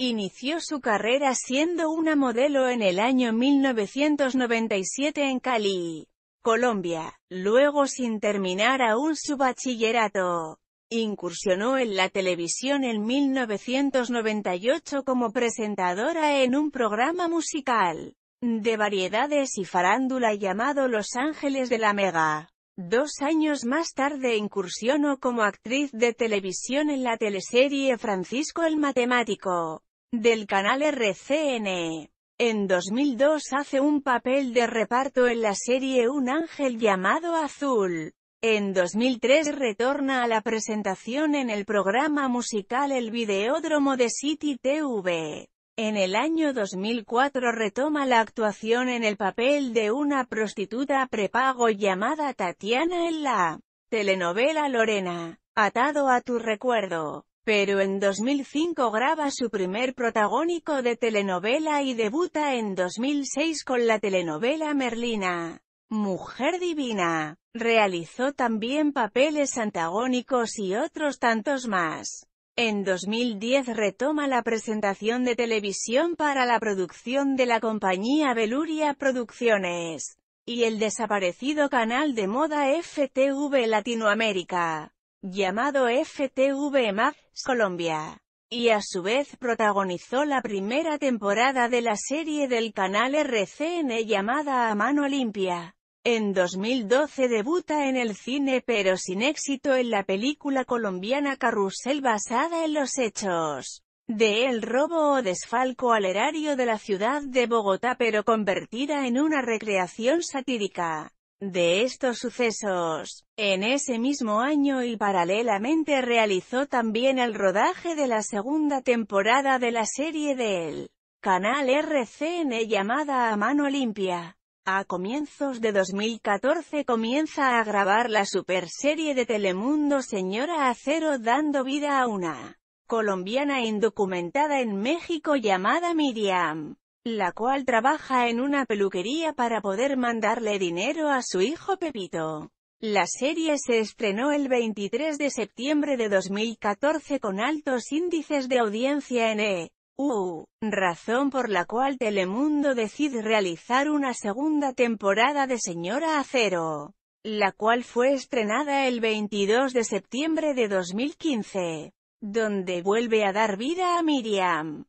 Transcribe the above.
Inició su carrera siendo una modelo en el año 1997 en Cali, Colombia, luego sin terminar aún su bachillerato. Incursionó en la televisión en 1998 como presentadora en un programa musical de variedades y farándula llamado Los Ángeles de la Mega. Dos años más tarde incursionó como actriz de televisión en la teleserie Francisco el Matemático del canal RCN. E. En 2002 hace un papel de reparto en la serie Un ángel llamado Azul. En 2003 retorna a la presentación en el programa musical El Videódromo de City TV. En el año 2004 retoma la actuación en el papel de una prostituta prepago llamada Tatiana en la telenovela Lorena, Atado a tu recuerdo pero en 2005 graba su primer protagónico de telenovela y debuta en 2006 con la telenovela Merlina. Mujer Divina. Realizó también papeles antagónicos y otros tantos más. En 2010 retoma la presentación de televisión para la producción de la compañía Beluria Producciones y el desaparecido canal de moda FTV Latinoamérica llamado FTV Max Colombia, y a su vez protagonizó la primera temporada de la serie del canal RCN llamada A Mano Limpia. En 2012 debuta en el cine pero sin éxito en la película colombiana Carrusel basada en los hechos de el robo o desfalco al erario de la ciudad de Bogotá pero convertida en una recreación satírica de estos sucesos. En ese mismo año y paralelamente realizó también el rodaje de la segunda temporada de la serie del canal RCN llamada A Mano Limpia. A comienzos de 2014 comienza a grabar la superserie de Telemundo Señora Acero dando vida a una colombiana indocumentada en México llamada Miriam la cual trabaja en una peluquería para poder mandarle dinero a su hijo Pepito. La serie se estrenó el 23 de septiembre de 2014 con altos índices de audiencia en E! U, razón por la cual Telemundo decide realizar una segunda temporada de Señora Acero, la cual fue estrenada el 22 de septiembre de 2015, donde vuelve a dar vida a Miriam.